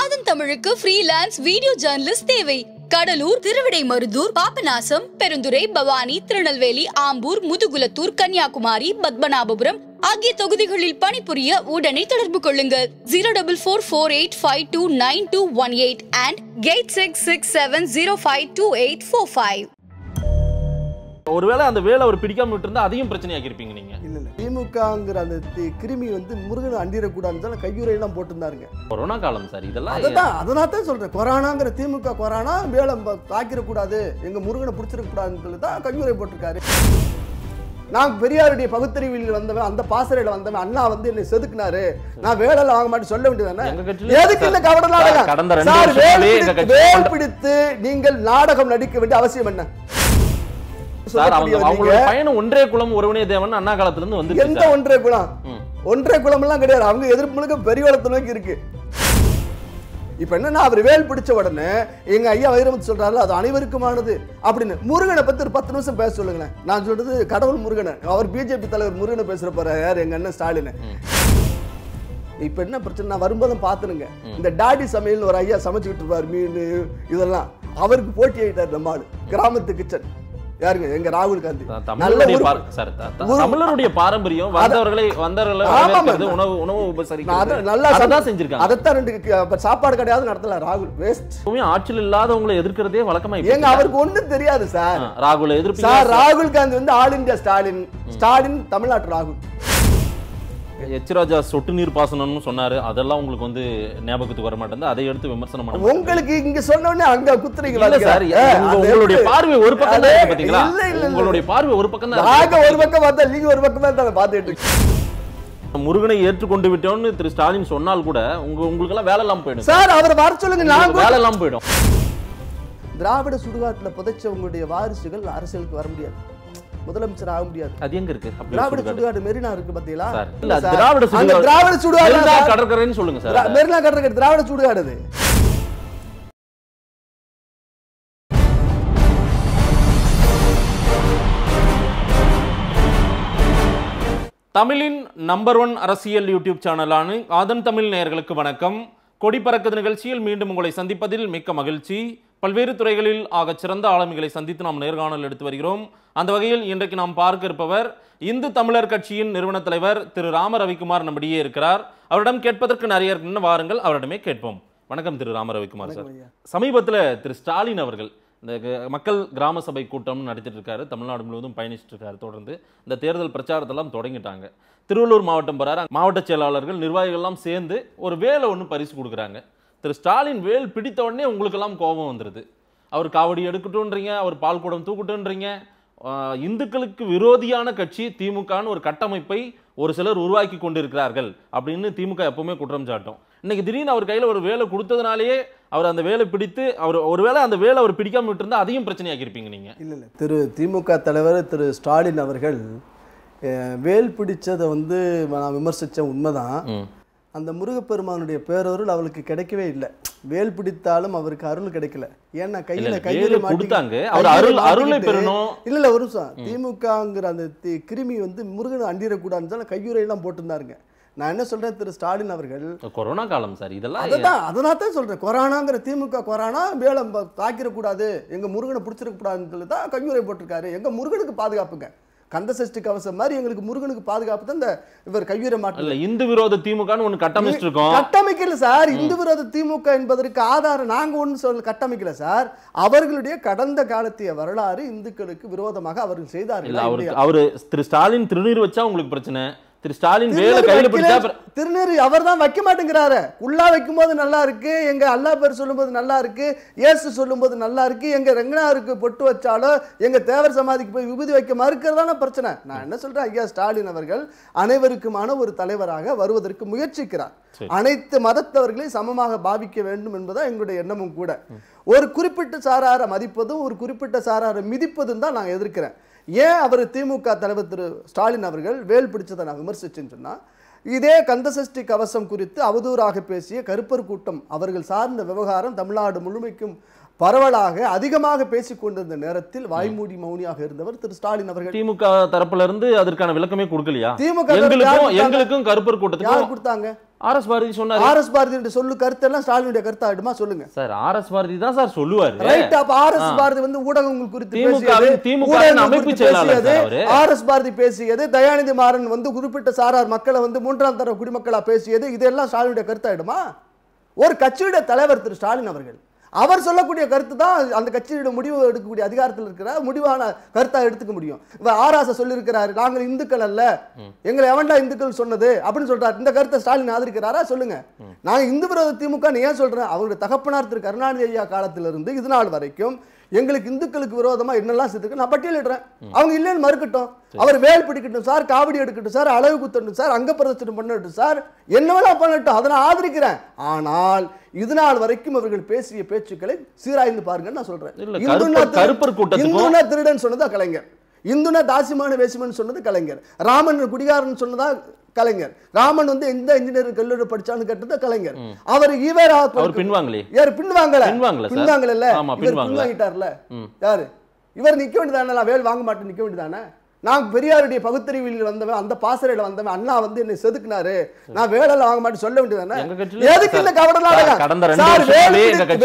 ஆதன் தமிழுக்கு freelance video journalist தேவை கடலூர் திருவிடை மருதூர் பாபநாசம் பெருந்துரை பவானி திருநெல்வேலி ஆம்பூர் முதுகுலத்தூர் கன்னியாகுமரி பத்மநாபபுரம் ஆகிய தொகுதிகளில் பணிபுரிய உடனே தொடர்பு கொள்ளுங்கள் zero double four four eight five two nine two one eight and eight six six seven zero five two eight four five ஒருவேளை அந்த வேலை அவர் பிடிக்காம விட்டுருந்தா அதையும் பிரச்சனையாக்கி இருப்பீங்க நீங்க இல்ல இல்ல திமுகங்கிற அந்த கிருமி வந்து முருகன் அண்டிடக்கூடாதுன்னு கையுறை எல்லாம் போட்டிருந்தாருங்க கொரோனா காலம் சார் இதெல்லாம் அதனால தான் சொல்றேன் கொரோனாங்கிற திமுக கொரோனா தாக்கிட கூடாது எங்க முருகனை பிடிச்சிருக்க கூடாதுன்னு தான் கையுறை போட்டிருக்காரு நான் பெரியாருடைய பகுத்தறிவில் வந்தவன் அந்த பாசறையில வந்தவன் அண்ணா வந்து என்னை செதுக்குனாரு நான் வேலை வாங்க மாட்டேன் சொல்ல வேண்டியதானே எதுக்கு இந்த வேல் பிடித்து நீங்கள் நாடகம் நடிக்க வேண்டிய அவசியம் என்ன சார் அவங்க அவங்களோட பயணம் ஒன்றே குலம் ஒருவனே தேவன் அண்ணா காலத்துல இருந்து வந்து எந்த ஒன்றே குலம் ஒன்றே குலம் எல்லாம் கிடையாது அவங்க எதிர்ப்பு முழுக்க பெரியவளத்தை நோக்கி இருக்கு இப்ப என்னன்னா அவர் வேல் பிடிச்ச உடனே எங்க ஐயா வைரமுத்து சொல்றாரு அது அனைவருக்குமானது அப்படின்னு முருகனை பத்தி ஒரு பத்து நிமிஷம் பேச சொல்லுங்களேன் நான் சொல்றது கடவுள் முருகனை அவர் பிஜேபி தலைவர் முருகனை பேசுற போறாரு யார் எங்க அண்ணன் ஸ்டாலின் இப்ப என்ன பிரச்சனை நான் வரும்போதும் பாத்துருங்க இந்த டாடி சமையல் ஒரு ஐயா சமைச்சுக்கிட்டு இருப்பார் மீன் இதெல்லாம் அவருக்கு போட்டி ஆயிட்டார் நம்ம ஆளு கிராமத்து கிச்சன் யாருங்க எங்க ராகுல் காந்தி தமிழருடைய பாரம்பரியம் வந்தவர்களை வந்தவர்களை உணவு உணவு உபசரிக்கிறது நல்லா அதான் செஞ்சிருக்காங்க அதைத்தான் ரெண்டு சாப்பாடு கிடையாது நடத்தல ராகுல் வேஸ்ட் ஆட்சியில் இல்லாதவங்களை எதிர்க்கிறதே வழக்கமா எங்க அவருக்கு ஒண்ணும் தெரியாது சார் ராகுல் எதிர்ப்பு சார் ராகுல் காந்தி வந்து ஆல் இந்தியா ஸ்டாலின் ஸ்டாலின் தமிழ்நாட்டு ராகுல் எச்ராஜா சொட்டு நீர் பாசனம்னு சொன்னாரு அதெல்லாம் உங்களுக்கு வந்து ஞாபகத்துக்கு வர மாட்டேங்குது அதை எடுத்து விமர்சனம் பண்ண உங்களுக்கு இங்க சொன்னோடனே அங்க குத்துறீங்களா சார் உங்களுடைய பார்வை ஒரு பக்கம் தான் பாத்தீங்களா உங்களுடைய பார்வை ஒரு பக்கம் தான் ஒரு பக்கம் பார்த்தா நீங்க ஒரு பக்கம் தான் பாத்துட்டு முருகனை ஏற்றுக்கொண்டு விட்டோம்னு திரு ஸ்டாலின் சொன்னால் கூட உங்க உங்களுக்கு எல்லாம் வேலை எல்லாம் போயிடும் சார் அவர் வர சொல்லுங்க நாங்க வேலை எல்லாம் போயிடும் திராவிட சுடுகாட்டில் புதைச்சவங்களுடைய வாரிசுகள் அரசியலுக்கு வர முடியாது முதலமைச்சர் ஆக முடியாது அது எங்க இருக்கு திராவிட சுடுகாடு மெரினா இருக்கு பாத்தீங்களா இல்ல திராவிட சுடுகாடு திராவிட சுடுகாடு கடற்கரைன்னு சொல்லுங்க சார் மெரினா கடற்கரை திராவிட சுடுகாடு அது தமிழின் நம்பர் ஒன் அரசியல் யூடியூப் சேனலான ஆதன் தமிழ் நேயர்களுக்கு வணக்கம் கொடி பறக்குது நிகழ்ச்சியில் மீண்டும் உங்களை சந்திப்பதில் மிக்க மகிழ்ச்சி பல்வேறு துறைகளில் ஆக சிறந்த ஆளுமைகளை சந்தித்து நாம் நேர்காணல் எடுத்து வருகிறோம் அந்த வகையில் இன்றைக்கு நாம் பார்க்க இருப்பவர் இந்து தமிழர் கட்சியின் நிறுவன தலைவர் திரு ராம ரவிக்குமார் நம்மிடையே இருக்கிறார் அவரிடம் கேட்பதற்கு நிறைய இருக்குன்னு வாருங்கள் அவரிடமே கேட்போம் வணக்கம் திரு ராம ரவிக்குமார் சார் சமீபத்தில் திரு ஸ்டாலின் அவர்கள் இந்த மக்கள் கிராம சபை கூட்டம் நடத்திட்டு இருக்காரு தமிழ்நாடு முழுவதும் பயணிச்சுட்டு இருக்காரு தொடர்ந்து இந்த தேர்தல் பிரச்சாரத்தெல்லாம் தொடங்கிட்டாங்க திருவள்ளூர் மாவட்டம் போறாரு மாவட்ட செயலாளர்கள் நிர்வாகிகள்லாம் சேர்ந்து ஒரு வேலை ஒன்று பரிசு கொடுக்குறாங்க திரு ஸ்டாலின் வேல் பிடித்த உடனே உங்களுக்கெல்லாம் கோபம் வந்துடுது அவர் காவடி எடுக்கட்டும்ன்றீங்க அவர் பால் குடம் தூக்கட்டும்ன்றீங்க இந்துக்களுக்கு விரோதியான கட்சி திமுகன்னு ஒரு கட்டமைப்பை ஒரு சிலர் உருவாக்கி கொண்டிருக்கிறார்கள் அப்படின்னு திமுக எப்பவுமே குற்றம் சாட்டும் இன்னைக்கு திடீர்னு அவர் கையில் ஒரு வேலை கொடுத்ததுனாலேயே அவர் அந்த வேலை பிடித்து அவர் ஒருவேளை அந்த வேலை அவர் பிடிக்காம விட்டுருந்தா அதையும் பிரச்சனையாக்கியிருப்பீங்க நீங்கள் இல்லை இல்லை திரு திமுக தலைவர் திரு ஸ்டாலின் அவர்கள் வேல் பிடிச்சதை வந்து நான் விமர்சித்த உண்மைதான் அந்த முருகப்பெருமானுடைய பேரருள் அவளுக்கு கிடைக்கவே இல்லை வேல் பிடித்தாலும் அவருக்கு அருள் கிடைக்கல ஏன்னா கையில கையில அவர் அருள் அருளை பெறணும் இல்ல இல்ல ஒரு திமுகங்கிற அந்த கிருமி வந்து முருகன் அண்டிடக்கூடாதுன்னு கையுறை எல்லாம் போட்டிருந்தாருங்க நான் என்ன சொல்றேன் திரு ஸ்டாலின் அவர்கள் கொரோனா காலம் சார் இதெல்லாம் அதான் அதனால தான் சொல்றேன் கொரோனாங்கிற திமுக கொரோனா வேலை தாக்கிடக்கூடாது எங்க முருகனை பிடிச்சிருக்க கூடாதுன்னு தான் கையுறை போட்டிருக்காரு எங்க முருகனுக்கு பாதுகாப்புங்க கந்த சஷ்டி கவசம் மாதிரி எங்களுக்கு முருகனுக்கு பாதுகாப்பு தான் இந்த இவர் கையுற மாட்டார் இந்து விரோத திமுகன்னு ஒன்று கட்டமைச்சிருக்கோம் கட்டமைக்கல சார் இந்து விரோத திமுக என்பதற்கு ஆதாரம் நாங்கள் ஒன்று சொல்ல கட்டமைக்கல சார் அவர்களுடைய கடந்த காலத்திய வரலாறு இந்துக்களுக்கு விரோதமாக அவர்கள் செய்தார்கள் அவர் திரு ஸ்டாலின் திருநீர் வச்சா உங்களுக்கு பிரச்சனை திரு ஸ்டாலின் வேலை கையில் பிடிச்சா திருநெறி அவர் தான் வைக்க மாட்டேங்கிறாரு உள்ளா வைக்கும் போது நல்லா இருக்கு எங்க அல்லா பேர் சொல்லும்போது நல்லா இருக்கு இயேசு சொல்லும்போது நல்லா இருக்கு எங்க ரெங்கனாருக்கு பொட்டு வச்சாலோ எங்க தேவர் சமாதிக்கு போய் விபதி வைக்க மறுக்கிறதான பிரச்சனை நான் என்ன சொல்றேன் ஐயா ஸ்டாலின் அவர்கள் அனைவருக்குமான ஒரு தலைவராக வருவதற்கு முயற்சிக்கிறார் அனைத்து மதத்தவர்களையும் சமமாக பாவிக்க வேண்டும் என்பதான் எங்களுடைய எண்ணமும் கூட ஒரு குறிப்பிட்ட சாராரை மதிப்பதும் ஒரு குறிப்பிட்ட சாராரை மிதிப்பதும் தான் நான் எதிர்க்கிறேன் ஏன் அவர் திமுக தலைவர் திரு ஸ்டாலின் அவர்கள் வேல் பிடிச்சதை நான் விமர்சிச்சேன்னு சொன்னால் இதே கந்தசஷ்டி கவசம் குறித்து அவதூறாக பேசிய கருப்பர் கூட்டம் அவர்கள் சார்ந்த விவகாரம் தமிழ்நாடு முழுமைக்கும் பரவலாக அதிகமாக பேசிக்கொண்டிருந்த நேரத்தில் வாய்மூடி மௌனியாக இருந்தவர் திரு ஸ்டாலின் அவர்கள் திமுக தரப்புல இருந்து அதற்கான விளக்கமே கொடுக்கலையா திமுக எங்களுக்கும் கருப்பர் கூட்டத்துக்கு கொடுத்தாங்க ஆர்எஸ் பாரதி சொன்னார் ஆர்எஸ் பாரதி என்று சொல்லு கருத்தெல்லாம் ஸ்டாலினுடைய கருத்தாயிடுமா சொல்லுங்க சார் ஆர்எஸ் பாரதி தான் சார் சொல்லுவார் ரைட் அப்ப ஆர்எஸ் பாரதி வந்து ஊடகங்கள் குறித்து பேசியது திமுக அமைப்பு பேசியது ஆர்எஸ் பாரதி பேசியது தயாநிதி மாறன் வந்து குறிப்பிட்ட சாரார் மக்களை வந்து மூன்றாம் தர குடிமக்களா பேசியது இதெல்லாம் ஸ்டாலினுடைய கருத்தாயிடுமா ஒரு கட்சியுடைய தலைவர் திரு ஸ்டாலின் அவர்கள் அவர் சொல்லக்கூடிய கருத்து தான் அந்த கட்சியோட முடிவு எடுக்கக்கூடிய அதிகாரத்தில் இருக்கிற முடிவான கருத்தாக எடுத்துக்க முடியும் இவர் ஆராச சொல்லியிருக்கிறாரு நாங்கள் இந்துக்கள் அல்ல எங்களை எவன்டா இந்துக்கள் சொன்னது அப்படின்னு சொல்றாரு இந்த கருத்தை ஸ்டாலின் ஆதரிக்கிறாரா சொல்லுங்க நான் இந்து விரோத திமுக ஏன் சொல்றேன் அவருடைய தகப்பனார் திரு கருணாநிதி ஐயா காலத்திலிருந்து இது நாள் வரைக்கும் எங்களுக்கு இந்துக்களுக்கு விரோதமா என்னெல்லாம் சேர்த்துக்க நான் பட்டியலிடுறேன் அவங்க இல்லைன்னு மறுக்கட்டும் அவர் வேல் பிடிக்கட்டும் சார் காவடி எடுக்கட்டும் சார் அளவு குத்தட்டும் சார் அங்க பிரதர்சனம் பண்ணட்டும் சார் என்ன வேணா பண்ணட்டும் அதை நான் ஆதரிக்கிறேன் ஆனால் இதனால் வரைக்கும் அவர்கள் பேசிய பேச்சுக்களை சீராய்ந்து பாருங்கன்னு நான் சொல்றேன் திருடன் சொன்னதா கலைஞர் இந்துனா தாசிமான வேஷமன் சொன்னது கலைஞர் ராமன் குடிகாரன் சொன்னதா கலைஞர் ராமன் வந்து எந்த இன்ஜினியர் கல்லூரி படிச்சான்னு கேட்டது கலைஞர் அவர் இவர் பின்வாங்கல யார் பின்வாங்கிட்டார்ல யாரு இவர் நிக்க வேண்டியதானே நான் வேல் வாங்க மாட்டேன் நிக்க வேண்டியதானே நான் பெரியாருடைய பகுத்தறிவில் வந்தவன் அந்த பாசறையில் வந்தவன் அண்ணா வந்து என்னை செதுக்குனாரு நான் வேலை வாங்க மாட்டேன் சொல்ல வேண்டியதானே எதுக்கு இந்த கவட நாடகம்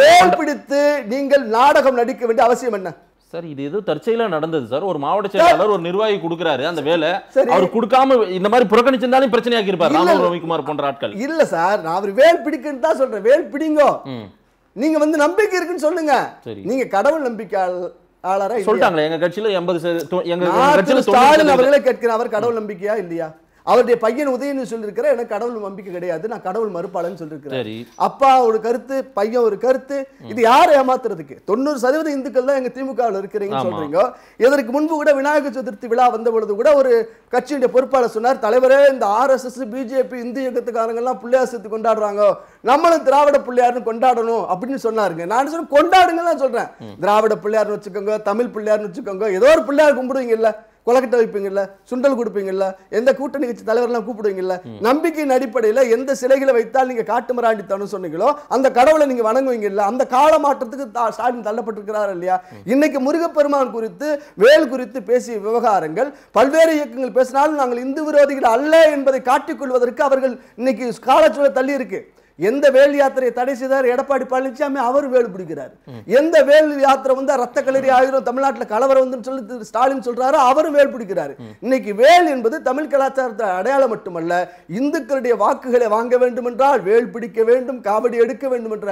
வேல் பிடித்து நீங்கள் நாடகம் நடிக்க வேண்டிய அவசியம் என்ன சார் இது ஏதோ தற்செயலா நடந்தது சார் ஒரு மாவட்ட செயலாளர் ஒரு நிர்வாகி கொடுக்குறாரு அந்த வேலை அவர் கொடுக்காம இந்த மாதிரி புறக்கணிச்சிருந்தாலும் பிரச்சனையாக்கி இருப்பார் ராமன் ரவிக்குமார் போன்ற ஆட்கள் இல்ல சார் நான் அவர் வேல் பிடிக்குன்னு தான் சொல்றேன் வேல் பிடிங்கோ நீங்க வந்து நம்பிக்கை இருக்குன்னு சொல்லுங்க நீங்க கடவுள் நம்பிக்கை ஆளாரா சொல்லிட்டாங்களே எங்க கட்சியில எண்பது எங்க கட்சியில ஸ்டாலின் அவர்களை கேட்கிறேன் அவர் கடவுள் நம்பிக்கையா இல்லையா அவருடைய பையன் உதயன்னு சொல்லியிருக்கிற எனக்கு கடவுள் நம்பிக்கை கிடையாது நான் கடவுள் மறுப்பாளன்னு சொல்லியிருக்கிறேன் அப்பா ஒரு கருத்து பையன் ஒரு கருத்து இது யார் ஏமாத்துறதுக்கு தொண்ணூறு சதவீத இந்துக்கள் தான் எங்க திமுகவில் இருக்கிறீங்கன்னு சொல்றீங்க இதற்கு முன்பு கூட விநாயகர் சதுர்த்தி விழா வந்த பொழுது கூட ஒரு கட்சியுடைய பொறுப்பாளர் சொன்னார் தலைவரே இந்த ஆர்எஸ்எஸ் பிஜேபி இந்து இயக்கத்துக்காரங்கெல்லாம் பிள்ளையா சேர்த்து கொண்டாடுறாங்க நம்மளும் திராவிட பிள்ளையாருன்னு கொண்டாடணும் அப்படின்னு சொன்னாருங்க நான் சொல்ல கொண்டாடுங்க தான் சொல்றேன் திராவிட பிள்ளையார்னு வச்சுக்கோங்க தமிழ் பிள்ளையார்னு வச்சுக்கோங்க ஏதோ ஒரு பிள்ளையார் கும்பிடுவீங்க இல்லை கொலகட்ட வைப்பீங்கல்ல சுண்டல் கொடுப்பீங்கல்ல எந்த கூட்டணி கட்சி தலைவர்லாம் கூப்பிடுவீங்கல்ல நம்பிக்கையின் அடிப்படையில் எந்த சிலைகளை வைத்தால் நீங்கள் காட்டு தனு சொன்னீங்களோ அந்த கடவுளை நீங்கள் வணங்குவீங்கல்ல அந்த கால மாற்றத்துக்கு ஸ்டாலின் தள்ளப்பட்டிருக்கிறார் இல்லையா இன்னைக்கு முருகப்பெருமான் குறித்து வேல் குறித்து பேசிய விவகாரங்கள் பல்வேறு இயக்கங்கள் பேசினாலும் நாங்கள் இந்து விரோதிகள் அல்ல என்பதை காட்டிக்கொள்வதற்கு அவர்கள் இன்னைக்கு காலச்சூழல் தள்ளி இருக்கு எந்த வேல் யாத்திரையை தடை செய்தார் எடப்பாடி பழனிசாமி அவர் வேலு பிடிக்கிறார் எந்த வேல் யாத்திரை வந்து ரத்த கலரி ஆயிரம் தமிழ்நாட்டில் கலவரம் வந்து சொல்லி ஸ்டாலின் சொல்றாரு அவரும் வேல் பிடிக்கிறார் இன்னைக்கு வேல் என்பது தமிழ் கலாச்சாரத்தை அடையாளம் மட்டுமல்ல இந்துக்களுடைய வாக்குகளை வாங்க வேண்டும் என்றால் வேல் பிடிக்க வேண்டும் காவடி எடுக்க வேண்டும் என்ற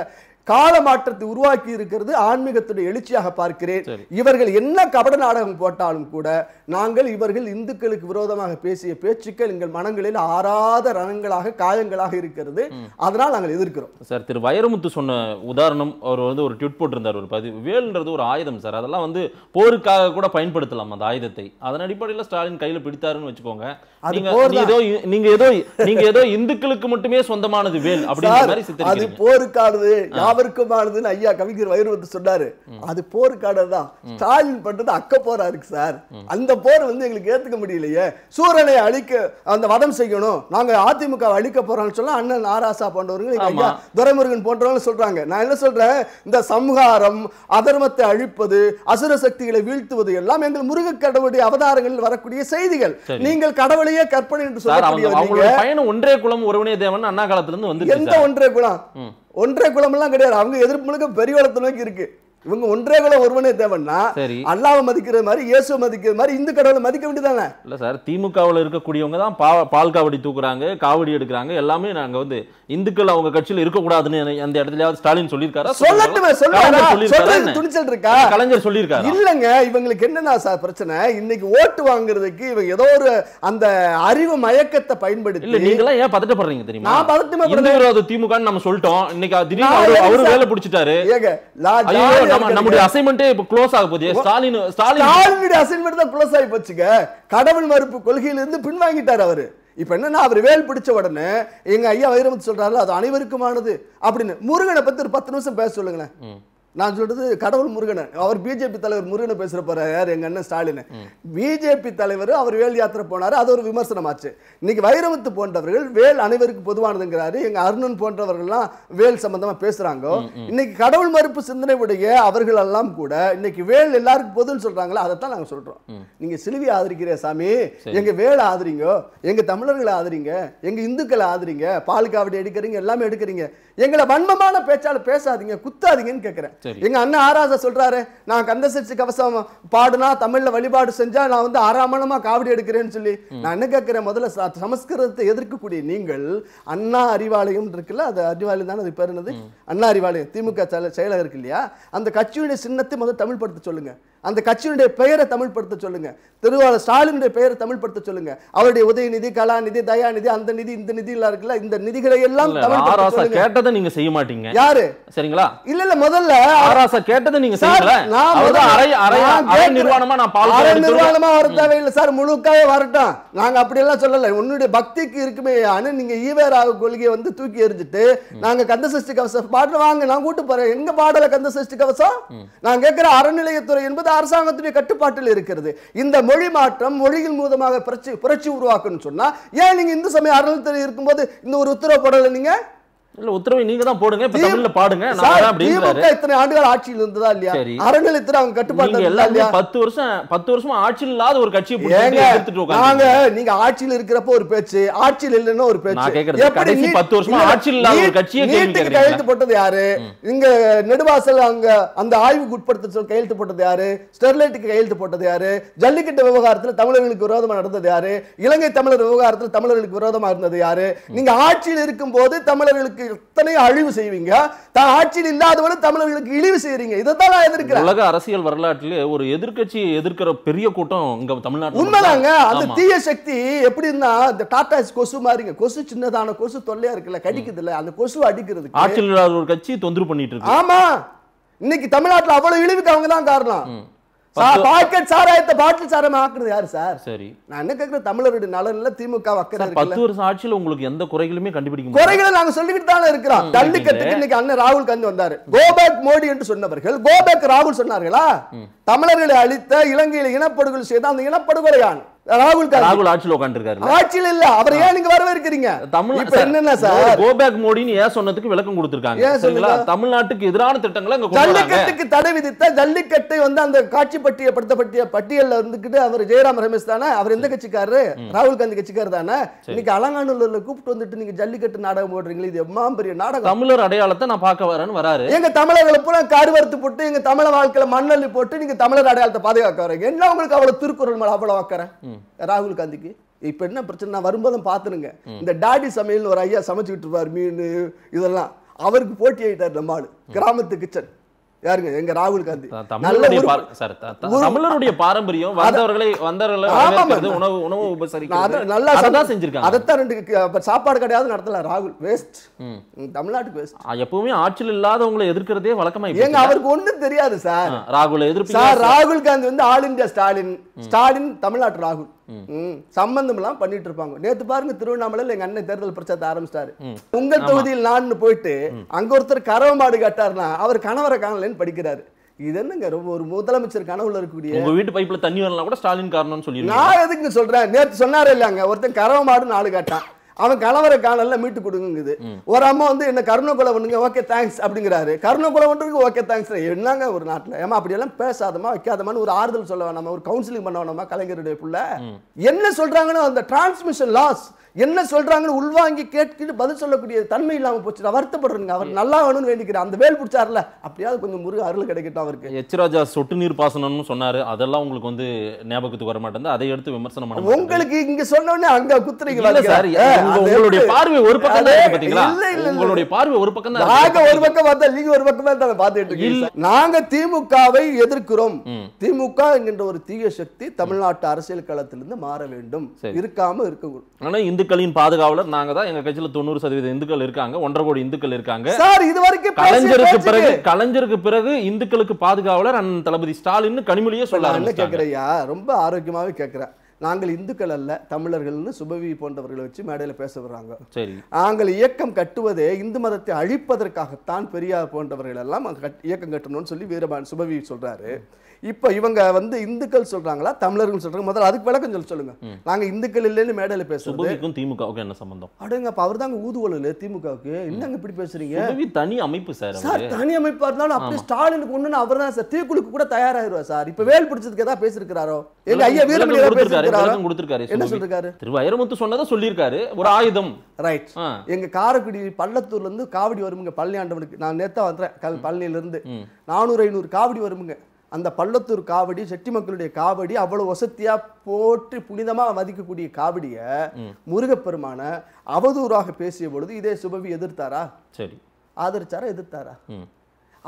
கால மாற்றத்தை உருவாக்கி இருக்கிறது ஆன்மீகத்துடைய எழுச்சியாக பார்க்கிறேன் இவர்கள் என்ன கபட நாடகம் போட்டாலும் கூட நாங்கள் இவர்கள் இந்துக்களுக்கு விரோதமாக பேசிய பேச்சுக்கள் எங்கள் மனங்களில் ஆறாத ரணங்களாக காயங்களாக இருக்கிறது அதனால் நாங்கள் எதிர்க்கிறோம் சார் திரு வைரமுத்து சொன்ன உதாரணம் அவர் வந்து ஒரு ட்விட் போட்டிருந்தார் ஒரு பதிவு வேல்ன்றது ஒரு ஆயுதம் சார் அதெல்லாம் வந்து போருக்காக கூட பயன்படுத்தலாம் அந்த ஆயுதத்தை அதன் அடிப்படையில் ஸ்டாலின் கையில் பிடித்தாருன்னு வச்சுக்கோங்க நீங்க ஏதோ நீங்க ஏதோ இந்துக்களுக்கு மட்டுமே சொந்தமானது வேல் அப்படின்னு போருக்கானது யாவருக்குமானதுன்னு ஐயா கவிஞர் வைரவத்து சொன்னாரு அது போருக்கானது தான் ஸ்டாலின் பண்றது அக்க போரா இருக்கு சார் அந்த போர் வந்து எங்களுக்கு ஏத்துக்க முடியலையே சூரனை அழிக்க அந்த வதம் செய்யணும் நாங்க அதிமுக அழிக்க போறோம்னு சொல்ல அண்ணன் நாராசா போன்றவர்கள் ஐயா துரைமுருகன் போன்றவங்க சொல்றாங்க நான் என்ன சொல்றேன் இந்த சம்ஹாரம் அதர்மத்தை அழிப்பது அசுர சக்திகளை வீழ்த்துவது எல்லாம் எங்கள் முருக கடவுளுடைய அவதாரங்களில் வரக்கூடிய செய்திகள் நீங்கள் கடவுளையே கற்பனை என்று சொல்லக்கூடிய ஒன்றே குலம் ஒருவனே தேவன் அண்ணா காலத்திலிருந்து வந்து எந்த ஒன்றே குலம் ஒன்றரை குளமெல்லாம் கிடையாது அவங்க எதிர்ப்பு முழுக்க பெரிய வளத்தை நோக்கி இருக்குது இவங்க ஒன்றே கூட ஒருவனே சரி அல்லாவை மதிக்கிற மாதிரி இயேசு மதிக்கிற மாதிரி இந்து கடவுளை மதிக்க வேண்டியதானே இல்லை சார் திமுகவில் இருக்கக்கூடியவங்க தான் பா பால் காவடி தூக்குறாங்க காவடி எடுக்கிறாங்க எல்லாமே நாங்க வந்து இந்துக்கள் அவங்க கட்சியில இருக்கக்கூடாதுன்னு அந்த இடத்துலயாவது ஸ்டாலின் சொல்லியிருக்காரு சொல்லட்டுமே துணிச்சல் இருக்கா கலைஞர் சொல்லியிருக்காரு இல்லைங்க இவங்களுக்கு என்னன்னா சார் பிரச்சனை இன்னைக்கு ஓட்டு வாங்குறதுக்கு இவங்க ஏதோ ஒரு அந்த அறிவு மயக்கத்தை பயன்படுத்தி நீங்க எல்லாம் ஏன் பதட்டப்படுறீங்க தெரியுமா நான் பதட்டமே திமுகன்னு நம்ம சொல்லிட்டோம் இன்னைக்கு திடீர்னு அவரு வேலை பிடிச்சிட்டாரு ஏங்க நம்மளுடைய அசைன்மெண்ட்டே இப்போ க்ளோஸ் ஆக போகுது ஸ்டாலின் ஸ்டாலின் ஸ்டாலினுடைய அசைன்மெண்ட் தான் க்ளோஸ் ஆகி போச்சுங்க கடவுள் மறுப்பு கொள்கையில கொள்கையிலிருந்து பின்வாங்கிட்டார் அவர் இப்போ என்னன்னா அவர் வேல் பிடிச்ச உடனே எங்க ஐயா வைரமுத்து சொல்றாரு அது அனைவருக்குமானது அப்படின்னு முருகனை பத்தி ஒரு பத்து நிமிஷம் பேச சொல்லுங்களேன் நான் சொல்றது கடவுள் முருகன் அவர் பிஜேபி தலைவர் முருகனை பேசுற போறாரு யார் எங்க அண்ணன் ஸ்டாலின் பிஜேபி தலைவர் அவர் வேல் யாத்திரை போனார் அது ஒரு விமர்சனம் ஆச்சு இன்னைக்கு வைரமுத்து போன்றவர்கள் வேல் அனைவருக்கும் பொதுவானதுங்கிறாரு எங்க அருணன் போன்றவர்கள்லாம் வேல் சம்பந்தமா பேசுறாங்க இன்னைக்கு கடவுள் மறுப்பு சிந்தனை உடைய அவர்கள் எல்லாம் கூட இன்னைக்கு வேல் எல்லாருக்கும் பொதுன்னு சொல்றாங்களா அதைத்தான் நாங்க சொல்றோம் நீங்க சிலுவி ஆதரிக்கிற சாமி எங்க வேலை ஆதரிங்க எங்க தமிழர்களை ஆதரிங்க எங்க இந்துக்களை ஆதரிங்க பாலுக்காவடி காவடி எடுக்கிறீங்க எல்லாமே எடுக்கிறீங்க எங்களை வன்மமான பேச்சால பேசாதீங்க குத்தாதீங்கன்னு கேட்கிறேன் எங்க அண்ணன் ஆராச சொல்றாரு நான் கந்த கவசம் பாடுனா தமிழ்ல வழிபாடு செஞ்சா நான் வந்து ஆறாமணமா காவடி எடுக்கிறேன்னு சொல்லி நான் என்ன கேட்கிறேன் முதல்ல சமஸ்கிருதத்தை எதிர்க்கக்கூடிய நீங்கள் அண்ணா அறிவாலயம் இருக்குல்ல அது அறிவாலயம் தானே அது பேருனது அண்ணா அறிவாலயம் திமுக செயலகம் இருக்கு இல்லையா அந்த கட்சியுடைய சின்னத்தை முதல் தமிழ் படுத்த சொல்லுங்க அந்த கட்சியினுடைய பெயரை தமிழ்படுத்த சொல்லுங்க திருவாளர் ஸ்டாலினுடைய பெயரை தமிழ்படுத்த சொல்லுங்க அவருடைய உதயநிதி கலாநிதி தயாநிதி அந்த நிதி இந்த நிதி எல்லாம் இருக்குல்ல இந்த நிதிகளை எல்லாம் கேட்டதை நீங்க செய்ய மாட்டீங்க யாரு சரிங்களா இல்ல இல்ல முதல்ல ஆராசா கேட்டதை நீங்க செய்யல நான் அரை அரை நிர்வாணமா நான் அரை நிர்வாணமா வர சார் முழுக்காவே வரட்டும் நாங்க அப்படி எல்லாம் சொல்லல உன்னுடைய பக்திக்கு இருக்குமே ஆனா நீங்க ஈவேராக கொள்கையை வந்து தூக்கி எறிஞ்சிட்டு நாங்க கந்த சஷ்டி கவசம் பாட்டு வாங்க நான் கூட்டு போறேன் எங்க பாடல கந்த சஷ்டி கவசம் நான் கேட்கிற அறநிலையத்துறை என்பது அரசாங்கத்துடைய கட்டுப்பாட்டில் இருக்கிறது இந்த மொழி மாற்றம் மொழியின் மூலமாக புரட்சி புரட்சி சொன்னா ஏன் நீங்க இந்து சமய அறநிலையத்தில் இருக்கும்போது இந்த ஒரு உத்தரவு போடலை நீங்க இல்ல உத்தரவை நீங்க தான் போடுங்க இப்ப தமிழ்ல பாடுங்க திமுக இத்தனை ஆண்டுகள் இருந்ததா இல்லையா அவங்க இல்லையா வருஷம் வருஷமா இல்லாத ஒரு நீங்க ஒரு பேச்சு ஒரு பேச்சு வருஷமா இல்லாத ஒரு போட்டது யாரு இங்க நெடுவாசல் அங்க அந்த ஆய்வு உட்படுத்த சொல் கையெழுத்து போட்டது யாரு கையெழுத்து போட்டது யாரு ஜல்லிக்கட்டு விவகாரத்தில் தமிழர்களுக்கு விரோதமா நடந்தது யாரு இலங்கை தமிழர் விவகாரத்தில் தமிழர்களுக்கு விரோதமா இருந்தது யாரு நீங்க ஆட்சியில் இருக்கும் போது தமிழர்களுக்கு தமிழர்களுக்கு எத்தனை அழிவு செய்வீங்க தான் ஆட்சியில் இல்லாதவரை தமிழர்களுக்கு இழிவு செய்யறீங்க இதைத்தான் நான் எதிர்க்கிறேன் உலக அரசியல் வரலாற்றில் ஒரு எதிர்கட்சி எதிர்க்கிற பெரிய கூட்டம் இங்க தமிழ்நாடு உண்மைதாங்க அந்த தீய சக்தி எப்படின்னா இந்த டாட்டாஸ் கொசு மாதிரிங்க கொசு சின்னதான கொசு தொல்லையா இருக்குல்ல கடிக்குது இல்ல அந்த கொசு அடிக்கிறது ஆட்சியில் இல்லாத ஒரு கட்சி தொந்தரவு பண்ணிட்டு இருக்கு ஆமா இன்னைக்கு தமிழ்நாட்டில் அவ்வளவு இழிவுக்கு அவங்க தான் காரணம் பாக்கெட் சாராயத்தை பாட்டில் சாராயம் ஆக்குறது யாரு சார் சரி நான் என்ன கேட்கறேன் தமிழருடைய நலன்ல திமுக வக்கறது பத்து வருஷம் ஆட்சியில உங்களுக்கு எந்த குறைகளுமே கண்டுபிடிக்க குறைகளை நாங்க சொல்லிக்கிட்டு தானே இருக்கிறோம் ஜல்லிக்கட்டுக்கு இன்னைக்கு அண்ணன் ராகுல் காந்தி வந்தாரு கோபேக் மோடி என்று சொன்னவர்கள் கோபேக் ராகுல் சொன்னார்களா தமிழர்களை அழித்த இலங்கையில் இனப்படுகொலை செய்த அந்த இனப்படுகொலையான ராகுல் ராகுல் ஆட்சியில் உட்காந்துருக்காரு ஆட்சியில் இல்ல அவர் ஏன் நீங்க வரவேற்கிறீங்க தமிழ் என்னன்னா சார் கோபேக் பேக் மோடின்னு ஏன் சொன்னதுக்கு விளக்கம் கொடுத்திருக்காங்க சரிங்களா தமிழ்நாட்டுக்கு எதிரான திட்டங்களை ஜல்லிக்கட்டுக்கு தடை விதித்த ஜல்லிக்கட்டை வந்து அந்த காட்சி பட்டிய படுத்தப்பட்டிய பட்டியல்ல இருந்துகிட்டு அவர் ஜெயராம் ரமேஷ் தானே அவர் எந்த கட்சிக்காரு ராகுல் காந்தி கட்சிக்காரர் தானே இன்னைக்கு அலங்காநல்லூர்ல கூப்பிட்டு வந்துட்டு நீங்க ஜல்லிக்கட்டு நாடகம் போடுறீங்களா இது எம்மா பெரிய நாடகம் தமிழர் அடையாளத்தை நான் பார்க்க வரேன்னு வராரு எங்க தமிழர்களை பூரா கருவறுத்து போட்டு எங்க தமிழ வாழ்க்கையில மண்ணள்ளி போட்டு நீங்க தமிழர் அடையாளத்தை பாதுகாக்க வரீங்க என்ன உங்களுக்கு அவ்வளவு திருக்குறள் மேல அவ்வளவு வைக்கிறேன் ராகுல் காந்திக்கு இப்போ என்ன பிரச்சனை நான் வரும்போதும் பார்த்துருங்க இந்த டாடி சமையல்னு ஒரு ஐயா சமைச்சுக்கிட்டு இருப்பார் மீன் இதெல்லாம் அவருக்கு போட்டி ஆகிட்டார் நம்ம ஆள் கிராமத்து கிச்சன் யாருங்க எங்க ராகுல் காந்தி தமிழருடைய பாரம்பரியம் வந்தவர்களை வந்தவர்களை உணவு உணவு உபசரிக்கிறது நல்லா அதான் செஞ்சிருக்காங்க அதைத்தான் ரெண்டு சாப்பாடு கிடையாது நடத்தல ராகுல் வேஸ்ட் தமிழ்நாட்டுக்கு வேஸ்ட் எப்பவுமே ஆட்சியில் இல்லாதவங்களை எதிர்க்கிறதே வழக்கமா ஏங்க அவருக்கு ஒண்ணும் தெரியாது சார் ராகுல் எதிர்ப்பு சார் ராகுல் காந்தி வந்து ஆல் இந்தியா ஸ்டாலின் ஸ்டாலின் தமிழ்நாட்டு ராகுல் சம்பந்தம் எல்லாம் பண்ணிட்டு இருப்பாங்க நேத்து பாருங்க திருவண்ணாமலையில் எங்க அண்ணன் தேர்தல் பிரச்சாரத்தை ஆரம்பிச்சிட்டாரு உங்க தொகுதியில் நான் போயிட்டு அங்க ஒருத்தர் கரவம்பாடு கட்டாருனா அவர் கணவரை காணலன்னு படிக்கிறாரு இது என்னங்க ரொம்ப ஒரு முதலமைச்சர் கனவுல இருக்கக்கூடிய உங்க வீட்டு பைப்ல தண்ணி வரலாம் கூட ஸ்டாலின் காரணம்னு சொல்லி நான் எதுக்கு சொல்றேன் நேத்து சொன்னாரே இல்லைங்க ஒருத்தன் கரவமாடு நாலு காட்டான் அவன் கலவர காணல மீட்டு கொடுங்குது ஒரு அம்மா வந்து என்ன கருணை கொலை பண்ணுங்க ஓகே தேங்க்ஸ் அப்படிங்கிறாரு கருணை குலம் பண்றதுக்கு ஓகே தேங்க்ஸ் என்னங்க ஒரு நாட்டில் ஏமா அப்படியெல்லாம் பேசாதமா வைக்காதமான்னு ஒரு ஆறுதல் சொல்ல வேணாமா ஒரு கவுன்சிலிங் பண்ண வேணாமா கலைஞருடைய என்ன சொல்றாங்கன்னா அந்த டிரான்ஸ்மிஷன் லாஸ் என்ன சொல்றாங்கன்னு உள்வாங்கி கேட்டுக்கிட்டு பதில் சொல்லக்கூடிய தன்மை இல்லாம போச்சு நான் வருத்தப்படுறேங்க அவர் நல்லா வேணும்னு வேண்டிக்கிறேன் அந்த வேல் பிடிச்சார்ல அப்படியாவது கொஞ்சம் முருக அருள் கிடைக்கட்டும் அவருக்கு எச்ராஜா சொட்டு நீர் பாசனம்னு சொன்னாரு அதெல்லாம் உங்களுக்கு வந்து ஞாபகத்துக்கு வர மாட்டேங்குது அதை எடுத்து விமர்சனம் பண்ண உங்களுக்கு இங்க சொன்னோடனே அங்க குத்துறீங்க சார் உங்களுடைய பார்வை ஒரு பக்கம் தான் உங்களுடைய பார்வை ஒரு பக்கம் தான் ஒரு பக்கம் பார்த்தா நீங்கள் ஒரு பக்கமே தான் பார்த்துட்டு இருக்கீங்க நாங்கள் திமுகவை எதிர்க்கிறோம் திமுக என்கின்ற ஒரு தீய சக்தி தமிழ்நாட்டு அரசியல் களத்திலிருந்து மாற வேண்டும் இருக்காம இருக்க ஆனால் இந்த இந்துக்களின் பாதுகாவலர் நாங்க தான் எங்க கட்சியில தொண்ணூறு சதவீத இந்துக்கள் இருக்காங்க ஒன்றரை கோடி இந்துக்கள் இருக்காங்க சார் இது வரைக்கும் கலைஞருக்கு பிறகு கலைஞருக்கு பிறகு இந்துக்களுக்கு பாதுகாவலர் அண்ணன் தளபதி ஸ்டாலின் கனிமொழியே சொல்ல கேட்கிறேன் ரொம்ப ஆரோக்கியமாவே கேட்கிறேன் நாங்கள் இந்துக்கள் அல்ல தமிழர்கள்னு சுபவி போன்றவர்களை வச்சு மேடையில் பேச விடுறாங்க நாங்கள் இயக்கம் கட்டுவதே இந்து மதத்தை அழிப்பதற்காகத்தான் பெரியார் போன்றவர்கள் எல்லாம் இயக்கம் கட்டணும்னு சொல்லி வீரபான் சுபவி சொல்றாரு இப்போ இவங்க வந்து இந்துக்கள் சொல்றாங்களா தமிழர்கள் சொல்றாங்க முதல்ல அதுக்கு விளக்கம் சொல்லி சொல்லுங்க நாங்க இந்துக்கள் இல்லைன்னு மேடையில் பேசுவோம் திமுக என்ன சம்பந்தம் அடுங்க அப்ப அவர் தாங்க ஊதுவலு திமுகவுக்கு என்னங்க இப்படி பேசுறீங்க தனி அமைப்பு சார் சார் தனி அமைப்பா இருந்தாலும் அப்படி ஸ்டாலினுக்கு ஒண்ணுன்னு அவர் தான் சார் தீக்குழுக்கு கூட தயாராயிருவா சார் இப்ப வேல் பிடிச்சதுக்கு ஏதாவது பேசிருக்கிறாரோ எங்க ஐயா வீரமணி பேசிருக்காரு கொடுக்கிறாரா கொடுத்திருக்காரு என்ன சொல்றாரு திருவாயிரமுத்து சொன்னதை சொல்லியிருக்காரு ஒரு ஆயுதம் ரைட் எங்க காரைக்குடி பள்ளத்தூர்ல இருந்து காவடி வருமுங்க பழனியாண்டவனுக்கு நான் நேத்தா வந்துறேன் பழனியில இருந்து நானூறு ஐநூறு காவடி வருமுங்க அந்த பள்ளத்தூர் காவடி செட்டி மக்களுடைய காவடி அவ்வளவு வசதியா போற்றி புனிதமா மதிக்கக்கூடிய காவடிய முருகப்பெருமான அவதூறாக பேசிய பொழுது இதே சுபவி எதிர்த்தாரா சரி ஆதரிச்சாரா எதிர்த்தாரா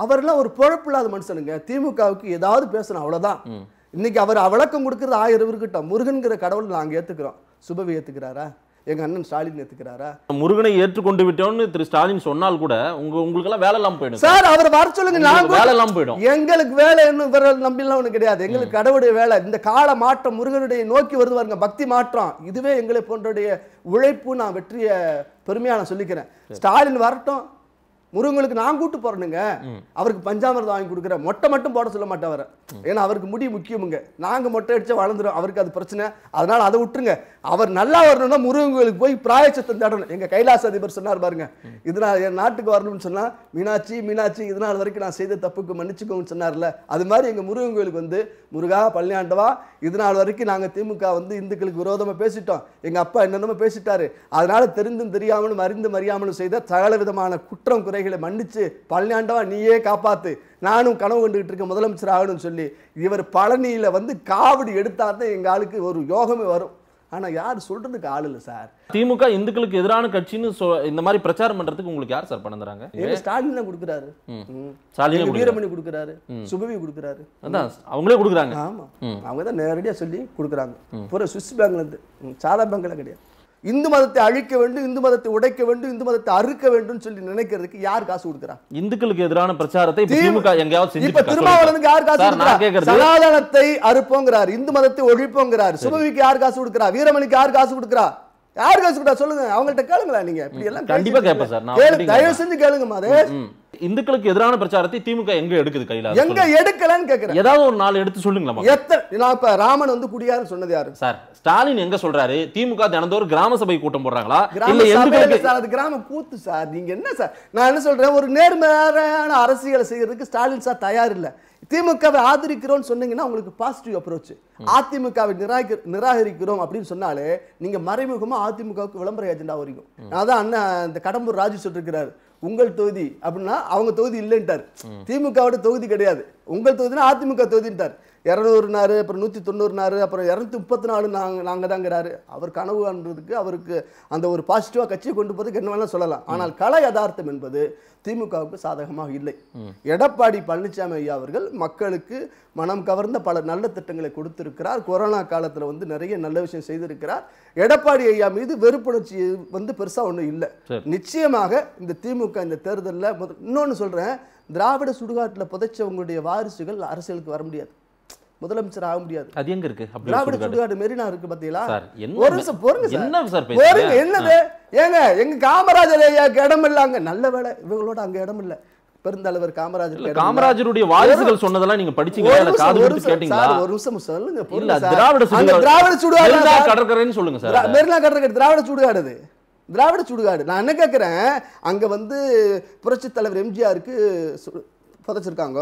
அவரெல்லாம் ஒரு பொழப்பு இல்லாத மனுஷனுங்க திமுகவுக்கு ஏதாவது பேசணும் அவ்வளவுதான் இன்றைக்கி அவர் விளக்கம் கொடுக்குறது ஆயிரம் இருக்கட்டும் முருகன்கிற கடவுள் நாங்கள் ஏற்றுக்கிறோம் சுபவி ஏற்றுக்கிறாரா எங்கள் அண்ணன் ஸ்டாலின் ஏற்றுக்கிறாரா முருகனை ஏற்றுக்கொண்டு விட்டோம்னு திரு ஸ்டாலின் சொன்னால் கூட உங்க உங்களுக்கு வேலை எல்லாம் போயிடும் சார் அவர் வர சொல்லுங்க நாங்கள் வேலை எல்லாம் போயிடும் எங்களுக்கு வேலை இன்னும் வேற நம்பிலாம் ஒன்று கிடையாது எங்களுக்கு கடவுளுடைய வேலை இந்த கால மாற்றம் முருகனுடைய நோக்கி வருது பாருங்க பக்தி மாற்றம் இதுவே எங்களை போன்றடைய உழைப்பு நான் வெற்றியை பெருமையாக நான் சொல்லிக்கிறேன் ஸ்டாலின் வரட்டும் முருகங்களுக்கு நான் கூட்டு போறேனுங்க அவருக்கு பஞ்சாமிரதம் வாங்கி கொடுக்குறேன் மொட்டை மட்டும் போட சொல்ல மாட்டேன் அவர் ஏன்னா அவருக்கு முடி முக்கியமுங்க நாங்க மொட்டை அடிச்சா வளர்ந்துடும் அவருக்கு அது பிரச்சனை அதனால அதை விட்டுருங்க அவர் நல்லா வரணும்னா முருகங்களுக்கு போய் பிராயச்சத்தம் தேடணும் எங்க கைலாச அதிபர் சொன்னார் பாருங்க இதனால் என் நாட்டுக்கு வரணும்னு சொன்னா மீனாட்சி மீனாட்சி இதனால் வரைக்கும் நான் செய்த தப்புக்கு மன்னிச்சுக்கோங்கன்னு சொன்னார்ல அது மாதிரி எங்க முருகங்களுக்கு வந்து முருகா பள்ளியாண்டவா இதனால் வரைக்கும் நாங்க திமுக வந்து இந்துக்களுக்கு விரோதமா பேசிட்டோம் எங்க அப்பா என்னென்னமோ பேசிட்டாரு அதனால தெரிந்தும் தெரியாமலும் அறிந்தும் அறியாமலும் செய்த சகல விதமான குற்றம் குறை பாவிகளை மன்னித்து பழனியாண்டவா நீயே காப்பாற்று நானும் கனவு கண்டுகிட்டு இருக்க முதலமைச்சர் ஆகணும்னு சொல்லி இவர் பழனியில் வந்து காவடி எடுத்தால் தான் எங்கள் ஆளுக்கு ஒரு யோகமே வரும் ஆனால் யார் சொல்கிறதுக்கு ஆள் இல்லை சார் திமுக இந்துக்களுக்கு எதிரான கட்சின்னு சொ இந்த மாதிரி பிரச்சாரம் பண்ணுறதுக்கு உங்களுக்கு யார் சார் பணம் தராங்க ஸ்டாலின் தான் கொடுக்குறாரு ஸ்டாலின் வீரமணி கொடுக்குறாரு சுபவி கொடுக்குறாரு அதான் அவங்களே கொடுக்குறாங்க ஆமாம் அவங்க தான் நேரடியாக சொல்லி கொடுக்குறாங்க பூரா சுவிஸ் பேங்க்லேருந்து சாதா பேங்க்லாம் கிடையாது இந்து மதத்தை அழிக்க வேண்டும் இந்து மதத்தை உடைக்க வேண்டும் இந்து மதத்தை அறுக்க வேண்டும் சொல்லி நினைக்கிறதுக்கு யார் காசு கொடுக்குறா இந்துக்களுக்கு எதிரான பிரச்சாரத்தை திமுக எங்கேயாவது இப்ப திருமாவளவனுக்கு யார் காசு கொடுக்குறா சனாதனத்தை அறுப்போங்கிறார் இந்து மதத்தை ஒழிப்போங்கிறார் சுபவிக்கு யார் காசு கொடுக்குறா வீரமணிக்கு யார் காசு கொடுக்குறா யார் காசு கொடுத்தா சொல்லுங்க அவங்கள்ட்ட கேளுங்களா நீங்க இப்படி எல்லாம் கண்டிப்பா கேட்பேன் சார் தயவு செஞ்சு கேளுங்க மாதிரி இந்துக்களுக்கு எதிரான பிரச்சாரத்தை திமுக எங்க எடுக்குது கையில எங்க எடுக்கலன்னு கேக்குறேன் ஏதாவது ஒரு நாள் எடுத்து சொல்லுங்களா எத்தனை நான் இப்ப ராமன் வந்து குடியாரு சொன்னது யாரு சார் ஸ்டாலின் எங்க சொல்றாரு திமுக தினந்தோறும் கிராம சபை கூட்டம் போடுறாங்களா இல்ல அது கிராம பூத்து சார் நீங்க என்ன சார் நான் என்ன சொல்றேன் ஒரு நேர்மையான அரசியலை செய்யறதுக்கு ஸ்டாலின் சார் தயார் இல்ல திமுகவை ஆதரிக்கிறோம்னு சொன்னீங்கன்னா உங்களுக்கு பாசிட்டிவ் அப்ரோச் அதிமுகவை நிராகரிக்கிறோம் அப்படின்னு சொன்னாலே நீங்க மறைமுகமா அதிமுகவுக்கு விளம்பர ஏஜெண்டா வரைக்கும் அதான் அண்ணன் இந்த கடம்பூர் ராஜு சொல்லிருக்கிறாரு உங்கள் தொகுதி அப்படின்னா அவங்க தொகுதி இல்லைன்ட்டார் திமுகவோட தொகுதி கிடையாது உங்கள் தொகுதினா அதிமுக தொகுதின்ட்டார் இரநூறு நாறு அப்புறம் நூற்றி தொண்ணூறு நாறு அப்புறம் இரநூத்தி முப்பத்தி நாலு நாங்கள் நாங்கள் தாங்கிறாரு அவர் கனவு அவருக்கு அந்த ஒரு பாசிட்டிவாக கட்சியை கொண்டு போகிறதுக்கு என்ன வேணால் சொல்லலாம் ஆனால் கலை யதார்த்தம் என்பது திமுகவுக்கு சாதகமாக இல்லை எடப்பாடி பழனிசாமி ஐயா அவர்கள் மக்களுக்கு மனம் கவர்ந்த பல நல்ல திட்டங்களை கொடுத்திருக்கிறார் கொரோனா காலத்தில் வந்து நிறைய நல்ல விஷயம் செய்திருக்கிறார் எடப்பாடி ஐயா மீது வெறுப்புணர்ச்சி வந்து பெருசாக ஒன்றும் இல்லை நிச்சயமாக இந்த திமுக இந்த தேர்தலில் இன்னொன்று சொல்கிறேன் திராவிட சுடுகாட்டில் புதைச்சவங்களுடைய வாரிசுகள் அரசியலுக்கு வர முடியாது முதலமைச்சர் ஆக முடியாது அது எங்க இருக்கு திராவிட சுடுகாடு மெரினா இருக்கு பாத்தீங்களா ஒரு நிமிஷம் பொறுங்க சார் பொறுங்க என்னது ஏங்க எங்க காமராஜர் ஐயாக்கு இடம் இல்ல அங்க நல்ல வேலை இவங்களோட அங்க இடம் இல்லை பெருந்தலைவர் காமராஜர் காமராஜருடைய வாரிசுகள் சொன்னதெல்லாம் நீங்க படிச்சீங்க காது கொடுத்து கேட்டீங்களா ஒரு நிமிஷம் சொல்லுங்க இல்ல திராவிட அந்த திராவிட சுடுகாடு மெரினா கடற்கரைன்னு சொல்லுங்க சார் மெரினா கடற்கரை திராவிட சுடுகாடு திராவிட சுடுகாடு நான் என்ன கேக்குறேன் அங்க வந்து புரட்சி தலைவர் எம்ஜிஆருக்கு புதைச்சிருக்காங்க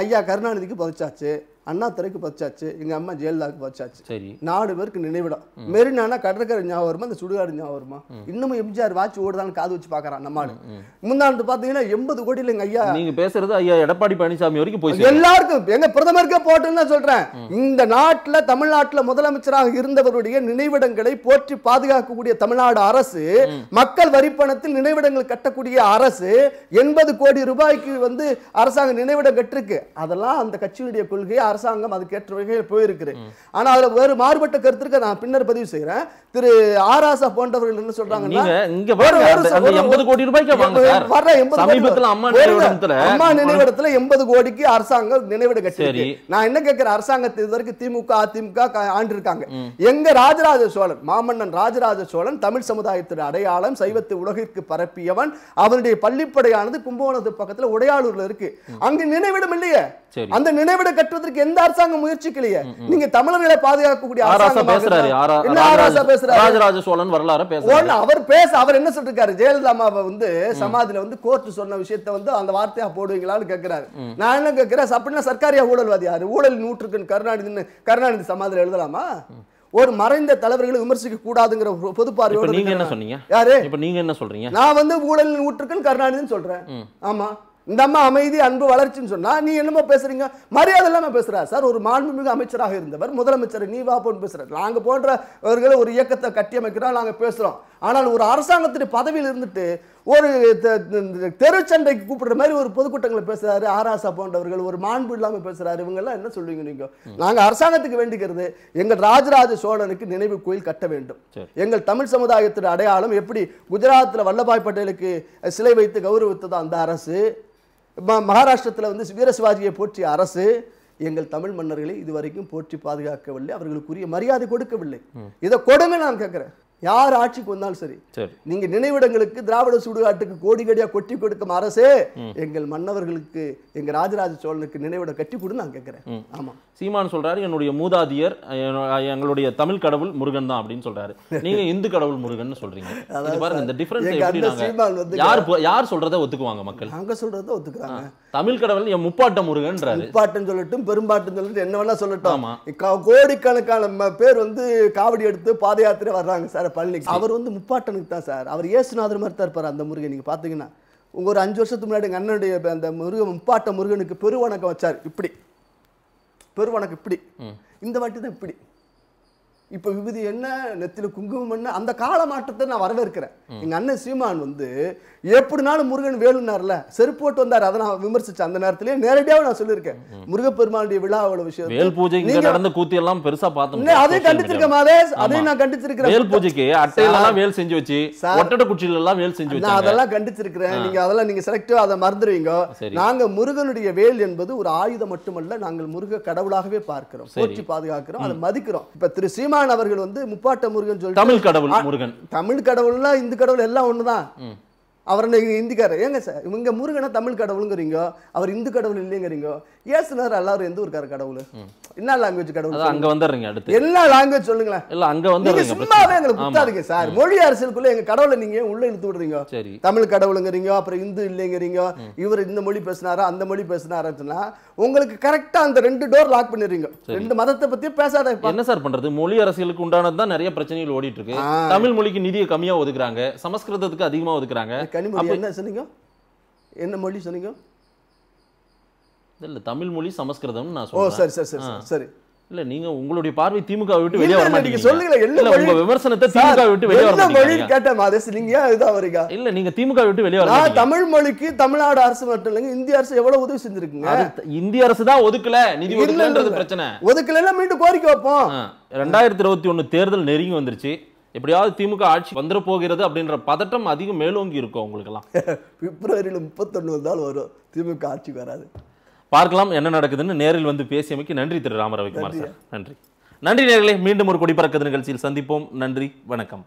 ஐயா கருணாநிதிக்கு புதைச்சாச்சு அண்ணா அண்ணாத்துறைக்கு பச்சாச்சு எங்கள் அம்மா ஜெயலலிதாவுக்கு பச்சாச்சு சரி நாலு பேருக்கு நினைவிடம் மெரினானா கடற்கரை ஞாபகம் வருமா அந்த சுடுகாடு ஞாபகம் வருமா இன்னமும் எம்ஜிஆர் வாட்ச் ஓடுதான்னு காது வச்சு பார்க்குறான் நம்மாடு முந்தாண்டு பார்த்தீங்கன்னா எண்பது கோடியில் எங்கள் ஐயா நீங்கள் பேசுறது ஐயா எடப்பாடி பழனிசாமி வரைக்கும் போய் எல்லாருக்கும் எங்கள் பிரதமருக்கே போட்டுன்னு தான் சொல்கிறேன் இந்த நாட்டில் தமிழ்நாட்டில் முதலமைச்சராக இருந்தவருடைய நினைவிடங்களை போற்றி பாதுகாக்கக்கூடிய தமிழ்நாடு அரசு மக்கள் வரிப்பணத்தில் நினைவிடங்கள் கட்டக்கூடிய அரசு எண்பது கோடி ரூபாய்க்கு வந்து அரசாங்கம் நினைவிடம் கட்டிருக்கு அதெல்லாம் அந்த கட்சியினுடைய கொள்கையை அரசாங்கம் அதுக்கேற்ற வகையில் போயிருக்குது ஆனால் அதில் வேறு மாறுபட்ட கருத்துக்கு நான் பின்னர் பதிவு செய்கிறேன் திரு ஆராசா போன்றவர்கள் என்ன சொல்றாங்க அம்மா எண்பது கோடிக்கு அரசாங்கம் நினைவிட கட்டி நான் என்ன கேட்கிறேன் அரசாங்கத்தை இதுவரைக்கும் திமுக அதிமுக எங்க ராஜராஜ சோழன் மாமன்னன் ராஜராஜ சோழன் தமிழ் சமுதாயத்தின் அடையாளம் சைவத்தை உலகிற்கு பரப்பியவன் அவருடைய பள்ளிப்படையானது கும்பகோணத்து பக்கத்துல உடையாளூர்ல இருக்கு அங்கு நினைவிடம் இல்லையே அந்த நினைவிட கட்டுவதற்கு எந்த அரசாங்கம் முயற்சிக்கலையே நீங்க தமிழர்களை பாதுகாக்கக்கூடிய அரசாங்கம் பேசுறாரு என்ன ஆராசா பேசுறாரு ராஜராஜ சோழன் வரலாறு பேசுறாரு அவர் பேச அவர் என்ன சொல்றாரு ஜெயலலிதா வந்து சமாதியில வந்து கோர்ட் சொன்ன விஷயத்த வந்து அந்த வார்த்தையா போடுவீங்களான்னு கேட்கிறாரு நான் என்ன கேட்கிறேன் அப்படின்னா சர்க்காரியா ஊழல்வாதி யாரு ஊழல் நூற்றுக்கு கருணாநிதினு கருணாநிதி சமாதில எழுதலாமா ஒரு மறைந்த தலைவர்களை விமர்சிக்க கூடாதுங்கிற பொது பார்வையோட நீங்க என்ன சொன்னீங்க யாரு இப்ப நீங்க என்ன சொல்றீங்க நான் வந்து ஊழல் நூற்றுக்குன்னு கருணாநிதினு சொல்றேன் ஆமா இந்த அம்மா அமைதி அன்பு வளர்ச்சின்னு சொன்னால் நீ என்னமோ பேசுகிறீங்க மரியாதை இல்லாமல் பேசுகிறார் சார் ஒரு மாண்புமிகு அமைச்சராக இருந்தவர் முதலமைச்சர் நீ வா போன்னு பேசுகிறார் நாங்கள் போன்றவர்களை ஒரு இயக்கத்தை அமைக்கிறோம் நாங்கள் பேசுகிறோம் ஆனால் ஒரு அரசாங்கத்தின் பதவியில் இருந்துட்டு ஒரு தெருச்சண்டைக்கு கூப்பிடுற மாதிரி ஒரு பொதுக்கூட்டங்களை பேசுகிறாரு ஆராசா போன்றவர்கள் ஒரு மாண்பு இல்லாமல் பேசுகிறாரு இவங்கெல்லாம் என்ன சொல்லுவீங்க நீங்கள் நாங்கள் அரசாங்கத்துக்கு வேண்டிக்கிறது எங்கள் ராஜராஜ சோழனுக்கு நினைவு கோயில் கட்ட வேண்டும் எங்கள் தமிழ் சமுதாயத்தின் அடையாளம் எப்படி குஜராத்தில் வல்லபாய் பட்டேலுக்கு சிலை வைத்து கௌரவித்ததோ அந்த அரசு மகாராஷ்டிரத்தில் வந்து வீரசிவாஜியை போற்றிய அரசு எங்கள் தமிழ் மன்னர்களை இதுவரைக்கும் போற்றி பாதுகாக்கவில்லை அவர்களுக்குரிய மரியாதை கொடுக்கவில்லை இதை கொடுங்க நான் கேட்குறேன் யார் ஆட்சிக்கு வந்தாலும் சரி நீங்க நினைவிடங்களுக்கு திராவிட சுடுகாட்டுக்கு கோடி கடியா கொட்டி கொடுக்கும் அரசே எங்கள் மன்னவர்களுக்கு எங்க ராஜராஜ சோழனுக்கு நினைவிடம் கட்டி கொடு நான் கேட்கிறேன் ஆமா சீமான் சொல்றாரு என்னுடைய மூதாதியர் எங்களுடைய தமிழ் கடவுள் முருகன் தான் அப்படின்னு சொல்றாரு நீங்க இந்து கடவுள் முருகன் சொல்றீங்க பாருங்க இந்த டிஃபரன்ஸ் யார் யார் சொல்றத ஒத்துக்குவாங்க மக்கள் அங்க சொல்றத ஒத்துக்குறாங்க தமிழ் கடவுள் என் முப்பாட்ட முருகன்றாரு முப்பாட்டம் சொல்லட்டும் பெரும்பாட்டம் சொல்லட்டும் என்ன வேணா சொல்லட்டும் கோடிக்கணக்கான பேர் வந்து காவடி எடுத்து பாத யாத்திரை வர்றாங்க சார் பழனி பழனிக்கு அவர் வந்து முப்பாட்டனுக்கு தான் சார் அவர் இயேசுநாதர் மாதிரி தான் இருப்பார் அந்த முருகன் நீங்கள் பார்த்தீங்கன்னா உங்கள் ஒரு அஞ்சு வருஷத்துக்கு முன்னாடி எங்கள் அண்ணனுடைய அந்த முருகன் முப்பாட்ட முருகனுக்கு பெருவணக்கம் வச்சார் இப்படி பெருவணக்கம் இப்படி இந்த வாட்டி தான் இப்படி இப்போ விபதி என்ன நெத்தில குங்குமம் என்ன அந்த கால மாற்றத்தை நான் வரவேற்கிறேன் எங்கள் அண்ணன் சீமான் வந்து எப்படினாலும் முருகன் வேலுனார்ல செருப்போட்டு வந்தார் அதை நான் விமர்சிச்சு அந்த நேரத்திலேயே நேரடியாக நான் சொல்லியிருக்கேன் முருகப்பெருமானுடைய விழாவோட விஷயம் வேல் பூஜை நடந்த கூத்தி எல்லாம் பார்த்தோம் அதையும் நான் கண்டிச்சிருக்கிறேன் வேல் பூஜைக்கு வேல் செஞ்சு வச்சு ஒட்டட குச்சியில எல்லாம் வேல் செஞ்சு வச்சு அதெல்லாம் கண்டிச்சிருக்கிறேன் நீங்க அதெல்லாம் நீங்க செலக்டிவா அதை மறந்துடுவீங்க நாங்க முருகனுடைய வேல் என்பது ஒரு ஆயுதம் மட்டுமல்ல நாங்கள் முருக கடவுளாகவே பார்க்கிறோம் போற்றி பாதுகாக்கிறோம் அதை மதிக்கிறோம் இப்ப திரு சீமா சீமான் அவர்கள் வந்து முப்பாட்ட முருகன் சொல்லி தமிழ் கடவுள் முருகன் தமிழ் கடவுள்னா இந்து கடவுள் எல்லாம் ஒண்ணுதான் அவர் இந்திக்காரர் ஏங்க சார் இவங்க முருகனை தமிழ் கடவுளுங்கிறீங்க அவர் இந்து கடவுள் இல்லைங்கிறீங்க ஏசுனர் எல்லாரும் எந்த ஊருக்காரு கடவுள் என்ன லாங்குவேஜ் கடவுள் அங்க வந்துடுறீங்க அடுத்து எல்லா லாங்குவேஜ் சொல்லுங்களேன் இல்ல அங்க வந்து சும்மாவே எங்களுக்கு குத்தாதீங்க சார் மொழி அரசியலுக்குள்ள எங்க கடவுளை நீங்க உள்ள இழுத்து விடுறீங்க தமிழ் கடவுளுங்கிறீங்க அப்புறம் இந்து இல்லைங்கிறீங்க இவர் இந்த மொழி பேசினாரா அந்த மொழி பேசினாரா உங்களுக்கு கரெக்டா அந்த ரெண்டு டோர் லாக் பண்ணிடுறீங்க ரெண்டு மதத்தை பத்தி பேசாத என்ன சார் பண்றது மொழி அரசியலுக்கு உண்டானதுதான் நிறைய பிரச்சனைகள் ஓடிட்டு இருக்கு தமிழ் மொழிக்கு நிதியை கம்மியா ஒதுக்குறாங்க சமஸ்கிருதத்துக்கு அதிகமா ஒதுக்குறாங்க கனிமொழி என்ன சொன்னீங்க என்ன மொழி சொன்னீங்க இல்லை தமிழ் மொழி சமஸ்கிருதம் நான் ஓ சரி சரி சரி சரி இல்ல நீங்க உங்களுடைய பார்வை திமுக விட்டு வெளியே வர மாட்டீங்க சொல்லுங்க இல்ல உங்க விமர்சனத்தை திமுக விட்டு வெளியே வர மாட்டீங்க கேட்ட மாதேஷ் நீங்க இதா வரீங்க இல்ல நீங்க திமுக விட்டு வெளியே வர தமிழ் மொழிக்கு தமிழ்நாடு அரசு மட்டும் இல்லங்க இந்திய அரசு எவ்வளவு உதவி செஞ்சிருக்குங்க இந்திய அரசு தான் ஒதுக்கல நிதி ஒதுக்கலன்றது பிரச்சனை ஒதுக்கல மீண்டும் கோரிக்கை வைப்போம் ரெண்டாயிரத்தி இருபத்தி ஒன்னு தேர்தல் நெருங்கி வந்துருச்சு எப்படியாவது திமுக ஆட்சி வந்துட போகிறது அப்படின்ற பதட்டம் அதிகம் மேலோங்கி இருக்கும் உங்களுக்கெல்லாம் பிப்ரவரியில் முப்பத்தொன்னு தான் வரும் திமுக ஆட்சி வராது பார்க்கலாம் என்ன நடக்குதுன்னு நேரில் வந்து பேசியமைக்கு நன்றி திரு ராமரவிக்குமார் சார் நன்றி நன்றி நேர்களை மீண்டும் ஒரு குடிபறக்கிறது நிகழ்ச்சியில் சந்திப்போம் நன்றி வணக்கம்